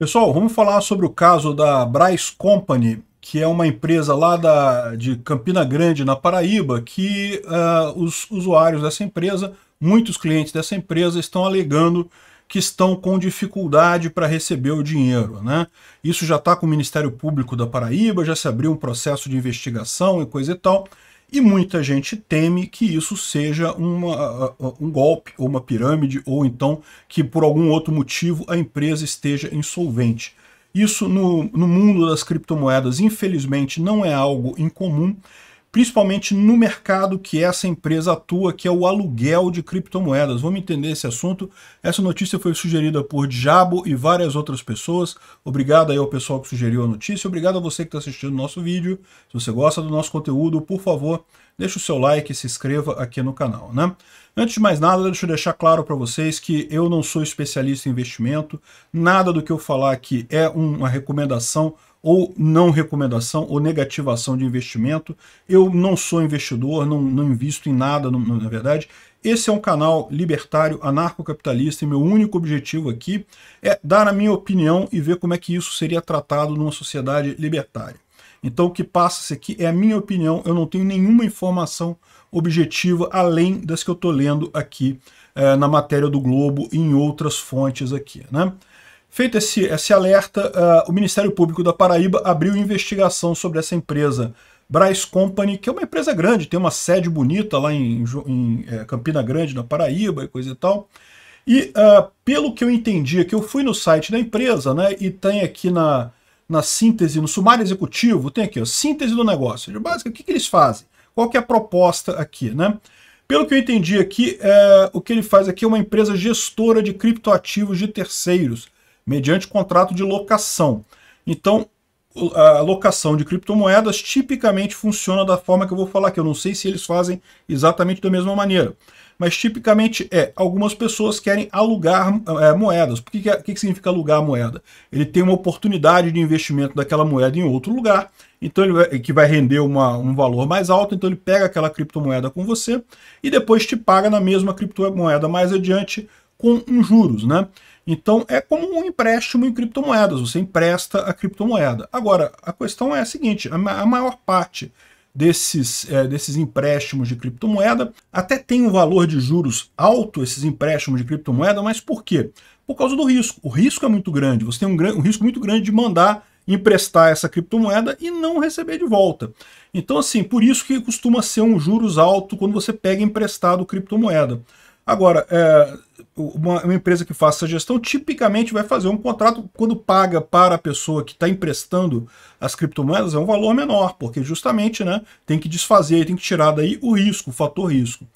Pessoal, vamos falar sobre o caso da Bryce Company, que é uma empresa lá da, de Campina Grande, na Paraíba, que uh, os usuários dessa empresa, muitos clientes dessa empresa, estão alegando que estão com dificuldade para receber o dinheiro. Né? Isso já está com o Ministério Público da Paraíba, já se abriu um processo de investigação e coisa e tal. E muita gente teme que isso seja uma, um golpe ou uma pirâmide, ou então que por algum outro motivo a empresa esteja insolvente. Isso no, no mundo das criptomoedas, infelizmente, não é algo incomum principalmente no mercado que essa empresa atua, que é o aluguel de criptomoedas. Vamos entender esse assunto. Essa notícia foi sugerida por Diabo e várias outras pessoas. Obrigado aí ao pessoal que sugeriu a notícia. Obrigado a você que está assistindo o nosso vídeo. Se você gosta do nosso conteúdo, por favor, deixa o seu like e se inscreva aqui no canal. Né? Antes de mais nada, deixa eu deixar claro para vocês que eu não sou especialista em investimento, nada do que eu falar aqui é uma recomendação ou não recomendação ou negativação de investimento. Eu não sou investidor, não, não invisto em nada, não, na verdade. Esse é um canal libertário, anarcocapitalista, e meu único objetivo aqui é dar a minha opinião e ver como é que isso seria tratado numa sociedade libertária. Então o que passa-se aqui é, é a minha opinião, eu não tenho nenhuma informação objetiva além das que eu estou lendo aqui eh, na matéria do Globo e em outras fontes aqui. Né? Feito esse, esse alerta, uh, o Ministério Público da Paraíba abriu investigação sobre essa empresa Braz Company, que é uma empresa grande, tem uma sede bonita lá em, em é, Campina Grande, na Paraíba e coisa e tal. E uh, pelo que eu entendi, que eu fui no site da empresa, né, e tem aqui na, na síntese, no sumário executivo, tem aqui, ó, síntese do negócio. De básica, o que, que eles fazem? Qual que é a proposta aqui, né? Pelo que eu entendi aqui, é, o que ele faz aqui é uma empresa gestora de criptoativos de terceiros, mediante contrato de locação. Então, a locação de criptomoedas tipicamente funciona da forma que eu vou falar, que eu não sei se eles fazem exatamente da mesma maneira. Mas tipicamente é, algumas pessoas querem alugar é, moedas. porque que, é, que, que significa alugar moeda? Ele tem uma oportunidade de investimento daquela moeda em outro lugar, então ele vai, que vai render uma, um valor mais alto, então ele pega aquela criptomoeda com você e depois te paga na mesma criptomoeda mais adiante com um juros, né? Então é como um empréstimo em criptomoedas, você empresta a criptomoeda. Agora, a questão é a seguinte, a, maior parte desses, é, desses empréstimos de criptomoeda até tem um valor de juros alto, esses empréstimos de criptomoeda, mas por quê? Por causa do risco. O risco é muito grande, você tem um, um risco muito grande de mandar emprestar essa criptomoeda e não receber de volta. Então, assim, por isso que costuma ser um juros alto quando você pega emprestado criptomoeda. Agora, é, uma, uma, empresa que faça essa gestão tipicamente vai fazer um contrato, quando paga para a pessoa que está emprestando as criptomoedas, é um valor menor, porque justamente né, tem que desfazer, tem que tirar daí o risco, o fator risco.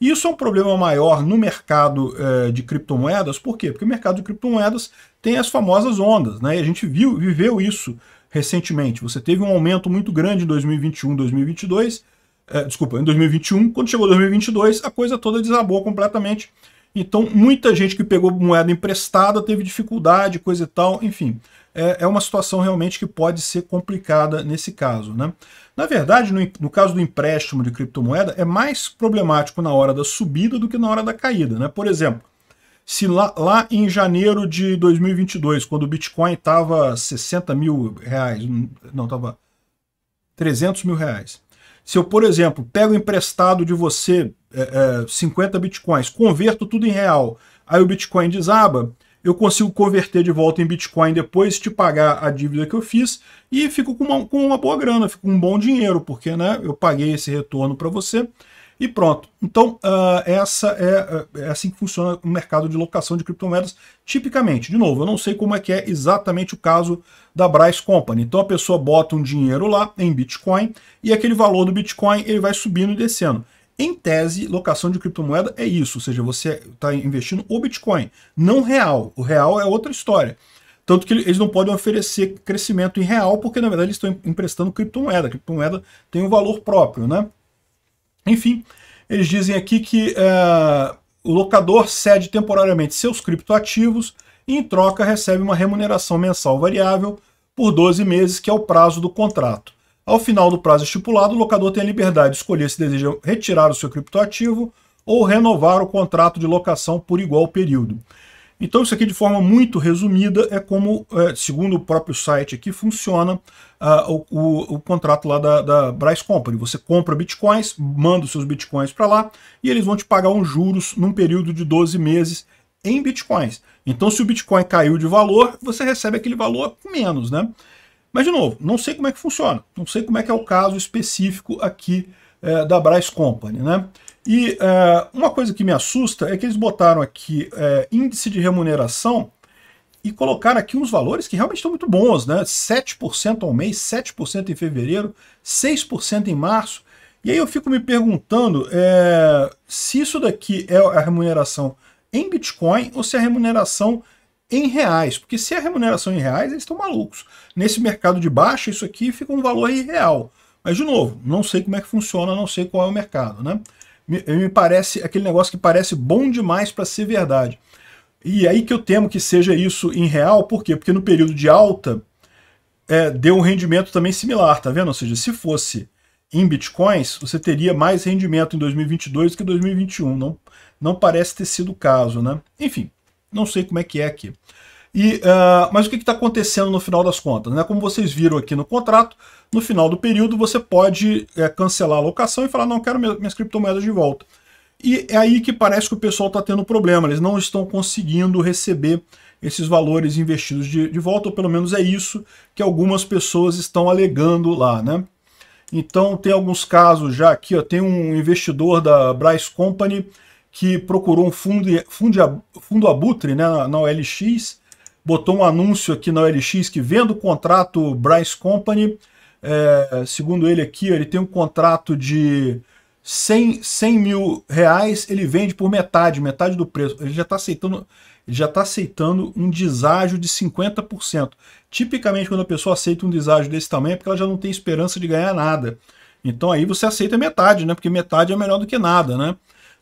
isso é um problema maior no mercado é, de criptomoedas, por quê? Porque o mercado de criptomoedas tem as famosas ondas, né? E a gente viu, viveu isso recentemente. Você teve um aumento muito grande em 2021, 2022, é, desculpa, em 2021. Quando chegou 2022, a coisa toda desabou completamente. Então, muita gente que pegou moeda emprestada teve dificuldade, coisa e tal, enfim. É, é uma situação realmente que pode ser complicada nesse caso. Né? Na verdade, no, no, caso do empréstimo de criptomoeda, é mais problemático na hora da subida do que na hora da caída. Né? Por exemplo, se lá, lá em janeiro de 2022, quando o Bitcoin estava 60 mil reais, não, estava 300 mil reais, se eu, por exemplo, pego emprestado de você é, é, 50 bitcoins, converto tudo em real, aí o bitcoin desaba, eu consigo converter de volta em Bitcoin depois, te pagar a dívida que eu fiz e fico com uma, com uma boa grana, fico com um bom dinheiro, porque né, eu paguei esse retorno para você e pronto. Então, uh, essa é, é, assim que funciona o mercado de locação de criptomoedas, tipicamente. De novo, eu não sei como é que é exatamente o caso da Bryce Company. Então, a pessoa bota um dinheiro lá em Bitcoin e aquele valor do Bitcoin ele vai subindo e descendo. Em tese, locação de criptomoeda é isso, ou seja, você está investindo o Bitcoin, não real. O real é outra história. Tanto que eles não podem oferecer crescimento em real, porque na verdade eles estão emprestando criptomoeda. A criptomoeda tem um valor próprio, né? Enfim, eles dizem aqui que é, o locador cede temporariamente seus criptoativos e, em troca, recebe uma remuneração mensal variável por 12 meses, que é o prazo do contrato. Ao final do prazo estipulado, o locador tem a liberdade de escolher se deseja retirar o seu criptoativo ou renovar o contrato de locação por igual período. Então isso aqui de forma muito resumida é como, é, segundo o próprio site aqui, funciona uh, o, o, o, contrato lá da, da Bryce Company. Você compra bitcoins, manda os seus bitcoins para lá e eles vão te pagar uns juros num período de 12 meses em bitcoins. Então se o bitcoin caiu de valor, você recebe aquele valor menos, né? Mas de novo, não sei como é que funciona, não sei como é que é o caso específico aqui é, da Bryce Company, né? E é, uma coisa que me assusta é que eles botaram aqui é, índice de remuneração e colocaram aqui uns valores que realmente estão muito bons, né? 7% ao mês, 7% em fevereiro, 6% em março. E aí eu fico me perguntando é, se isso daqui é a remuneração em Bitcoin ou se é a remuneração em reais. Porque se é a remuneração em reais, eles estão malucos. Nesse mercado de baixa, isso aqui fica um valor irreal. Mas, de novo, não sei como é que funciona, não sei qual é o mercado, né? me, eh, me parece aquele negócio que parece bom demais para ser verdade. E é aí que eu temo que seja isso em real, por quê? Porque no período de alta é, deu um rendimento também similar, tá vendo? Ou seja, se fosse em bitcoins, você teria mais rendimento em 2022 do que 2021. Não, não parece ter sido o caso, né? Enfim, não sei como é que é aqui. E, uh, mas o que está acontecendo no final das contas? Né? Como vocês viram aqui no contrato, no final do período você pode é, cancelar a locação e falar, não, quero minhas criptomoedas de volta. E é aí que parece que o pessoal está tendo problema, eles não estão conseguindo receber esses valores investidos de, de, volta, ou pelo menos é isso que algumas pessoas estão alegando lá. Né? Então tem alguns casos já aqui, ó, tem um investidor da Bryce Company que procurou um fundo, fundo, fundo abutre né, na OLX, botou um anúncio aqui na OLX que vendo o contrato Bryce Company, é, segundo ele aqui, ele tem um contrato de 100, 100 mil reais, ele vende por metade, metade do preço. Ele já está aceitando, já tá aceitando um deságio de 50%. Tipicamente, quando a pessoa aceita um deságio desse tamanho, é porque ela já não tem esperança de ganhar nada. Então aí você aceita metade, né? Porque metade é melhor do que nada, né?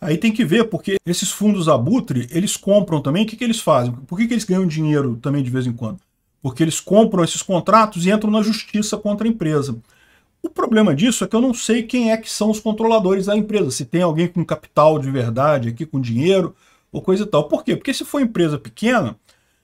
Aí tem que ver, porque esses fundos abutre, eles compram também, o que, que eles fazem? Por que, que eles ganham dinheiro também de vez em quando? Porque eles compram esses contratos e entram na justiça contra a empresa. O problema disso é que eu não sei quem é que são os controladores da empresa, se tem alguém com capital de verdade aqui, com dinheiro, ou coisa e tal. Por quê? Porque se for empresa pequena,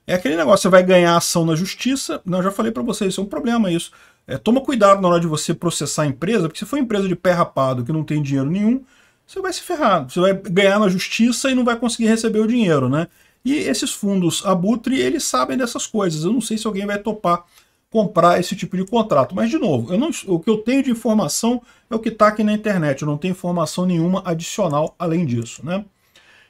é aquele negócio, você vai ganhar ação na justiça, não, eu já falei para vocês, isso é um problema isso. É, toma cuidado na hora de você processar a empresa, porque se for empresa de pé rapado que não tem dinheiro nenhum, você vai se ferrar. Você vai ganhar na justiça e não vai conseguir receber o dinheiro, né? E esses fundos Abutre, eles sabem dessas coisas. Eu não sei se alguém vai topar comprar esse tipo de contrato. Mas, de novo, não, o que eu tenho de informação é o que está aqui na internet. Eu não tenho informação nenhuma adicional além disso, né?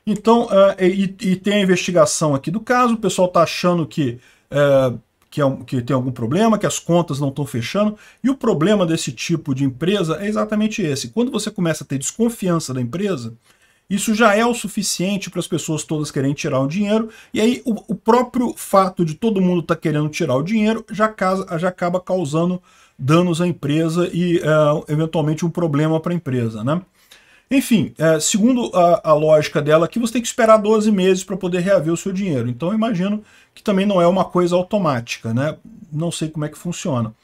Então, uh, e, e, tem a investigação aqui do caso. O pessoal está achando que... Uh, que, é, que tem algum problema, que as contas não estão fechando. E o problema desse tipo de empresa é exatamente esse. Quando você começa a ter desconfiança da empresa, isso já é o suficiente para as pessoas todas querem tirar o dinheiro, e aí o, o próprio fato de todo mundo estar tá querendo tirar o dinheiro já, casa, já acaba causando danos à empresa e, uh, eventualmente, um problema para a empresa. Né? Enfim, é, segundo a, a, lógica dela aqui, você tem que esperar 12 meses para poder reaver o seu dinheiro. Então eu imagino que também não é uma coisa automática, né? Não sei como é que funciona.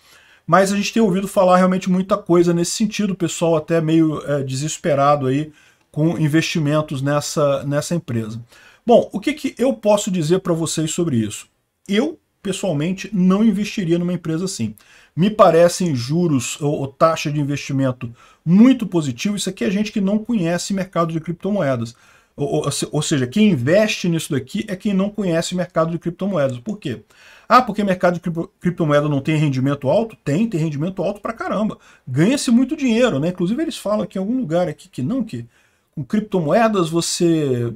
Mas a gente tem ouvido falar realmente muita coisa nesse sentido, o pessoal até meio é, desesperado aí com investimentos nessa, nessa empresa. Bom, o que, que eu posso dizer para vocês sobre isso? Eu pessoalmente não investiria numa empresa assim. Me parecem juros ou, ou, taxa de investimento muito positivo. Isso aqui é gente que não conhece mercado de criptomoedas. Ou, ou, ou seja, quem investe nisso daqui é quem não conhece mercado de criptomoedas. Por quê? Ah, porque mercado de criptomoeda não tem rendimento alto? Tem, tem rendimento alto pra caramba. Ganha-se muito dinheiro, né? Inclusive eles falam aqui em algum lugar aqui que não, que com criptomoedas você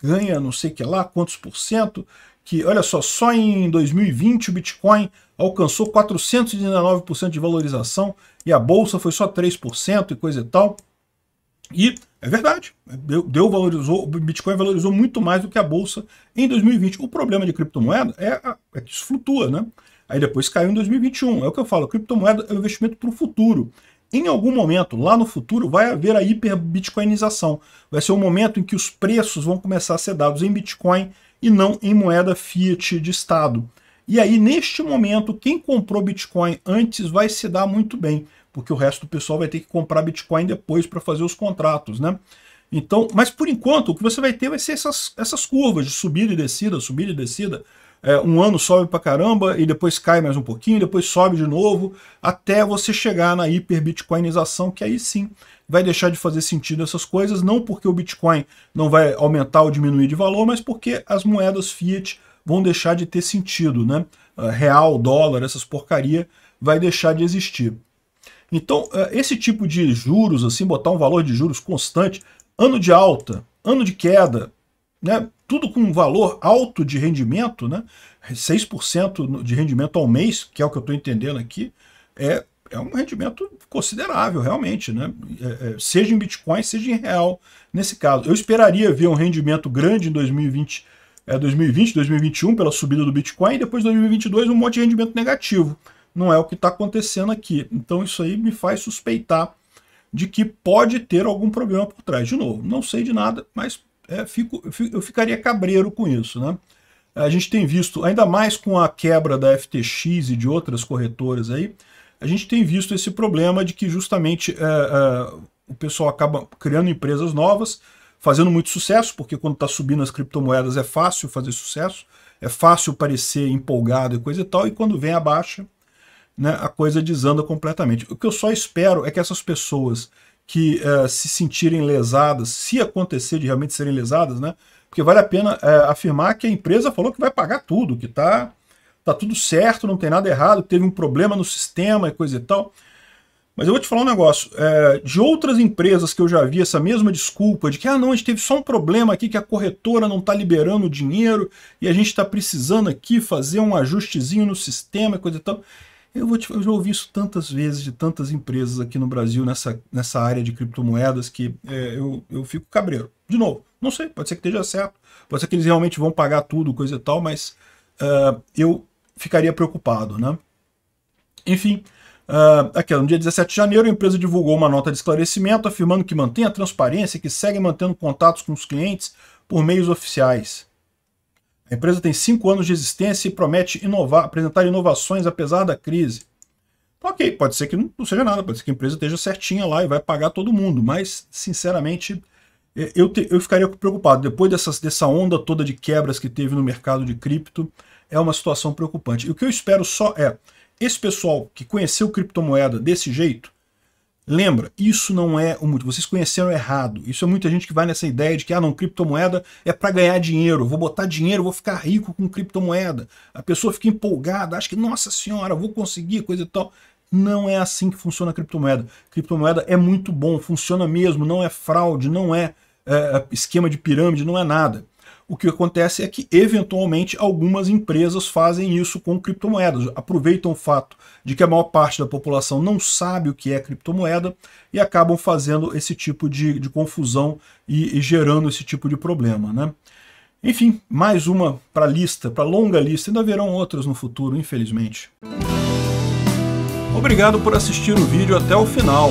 ganha não sei que lá, quantos por cento que, olha só, só em 2020 o Bitcoin alcançou 419% de valorização e a bolsa foi só 3% e coisa e tal. E é verdade, deu, deu, valorizou, o Bitcoin valorizou muito mais do que a bolsa em 2020. O problema de criptomoeda é, a, é que isso flutua, né? Aí depois caiu em 2021. É o que eu falo, criptomoeda é um investimento para o futuro. Em algum momento, lá no futuro, vai haver a hiperbitcoinização. Vai ser o um momento em que os preços vão começar a ser dados em Bitcoin e não em moeda fiat de Estado. E aí, neste momento, quem comprou Bitcoin antes vai se dar muito bem, porque o resto do pessoal vai ter que comprar Bitcoin depois para fazer os contratos, né? Então, mas por enquanto, o que você vai ter vai ser essas, essas curvas de subida e descida, subida e descida. É, um ano sobe para caramba e depois cai mais um pouquinho, depois sobe de novo, até você chegar na hiper Bitcoinização, que aí sim vai deixar de fazer sentido essas coisas, não porque o Bitcoin não vai aumentar ou diminuir de valor, mas porque as moedas fiat vão deixar de ter sentido, né? Ah, real, dólar, essas porcaria vai deixar de existir. Então, ah, esse tipo de juros, assim, botar um valor de juros constante, ano de alta, ano de queda, né? Tudo com um valor alto de rendimento, né? 6% de rendimento ao mês, que é o que eu estou entendendo aqui, é é um rendimento considerável, realmente, né? É, é, seja em Bitcoin, seja em real, nesse caso. Eu esperaria ver um rendimento grande em 2020, é, 2020 2021, pela subida do Bitcoin, e depois 2022 um monte de rendimento negativo. Não é o que está acontecendo aqui. Então isso aí me faz suspeitar de que pode ter algum problema por trás. De novo, não sei de nada, mas é, fico, eu ficaria cabreiro com isso, né? A gente tem visto, ainda mais com a quebra da FTX e de outras corretoras aí, a gente tem visto esse problema de que justamente é, é, o pessoal acaba criando empresas novas, fazendo muito sucesso, porque quando está subindo as criptomoedas é fácil fazer sucesso, é fácil parecer empolgado e coisa e tal, e quando vem a baixa, né, a coisa desanda completamente. O que eu só espero é que essas pessoas que é, se sentirem lesadas, se acontecer de realmente serem lesadas, né, porque vale a pena é, afirmar que a empresa falou que vai pagar tudo, que está tá tudo certo, não tem nada errado, teve um problema no sistema e coisa e tal. Mas eu vou te falar um negócio, é, de outras empresas que eu já vi essa mesma desculpa de que, ah não, a gente teve só um problema aqui que a corretora não está liberando o dinheiro e a gente está precisando aqui fazer um ajustezinho no sistema e coisa e tal. Eu, vou te, eu já ouvi isso tantas vezes de tantas empresas aqui no Brasil nessa, nessa área de criptomoedas que é, eu, eu fico cabreiro. De novo, não sei, pode ser que esteja certo, pode ser que eles realmente vão pagar tudo, coisa e tal, mas uh, eu ficaria preocupado, né? Enfim, uh, aqui, no dia 17 de janeiro, a empresa divulgou uma nota de esclarecimento afirmando que mantém a transparência e que segue mantendo contatos com os clientes por meios oficiais. A empresa tem cinco anos de existência e promete inovar, apresentar inovações apesar da crise. Ok, pode ser que não seja nada, pode ser que a empresa esteja certinha lá e vai pagar todo mundo, mas, sinceramente, eu, te, eu ficaria preocupado. Depois dessas, dessa onda toda de quebras que teve no mercado de cripto, é uma situação preocupante. E o que eu espero só é, esse pessoal que conheceu criptomoeda desse jeito, lembra, isso não é o muito. vocês conheceram errado. Isso é muita gente que vai nessa ideia de que, ah não, criptomoeda é para ganhar dinheiro, vou botar dinheiro, vou ficar rico com criptomoeda. A pessoa fica empolgada, acha que, nossa senhora, vou conseguir, coisa e tal. Não é assim que funciona a criptomoeda. criptomoeda é muito bom, funciona mesmo, não é fraude, não é, é, é esquema de pirâmide, não é nada. O que acontece é que, eventualmente, algumas empresas fazem isso com criptomoedas, aproveitam o fato de que a maior parte da população não sabe o que é criptomoeda e acabam fazendo esse tipo de, de confusão e, e gerando esse tipo de problema. Né? Enfim, mais uma para a lista, para longa lista, ainda haverão outras no futuro, infelizmente. Obrigado por assistir o vídeo até o final.